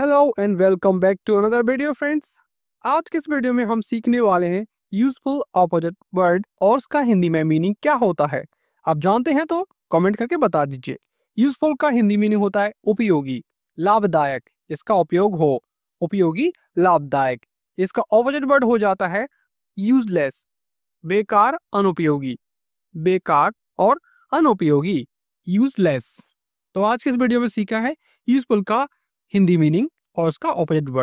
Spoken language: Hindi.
hello and welcome back to another video friends आज के इस वीडियो में हम सीखने वाले हैं यूजफुल ऑपोजिट वर्ड और उसका हिंदी में मीनिंग क्या होता है आप जानते हैं तो कमेंट करके बता दीजिए यूजफुल का हिंदी मीनिंग होता है उपयोगी लाभदायक इसका उपयोग हो उपयोगी लाभदायक इसका ऑपोजिट वर्ड हो जाता है यूजलेस बेकार अनुपयोगी बेकार और अनुपयोगी यूजलेस तो आज के इस वीडियो में सीखा है यूजफुल का हिंदी मीनिंग और उसका ऑपोजिट वर्ड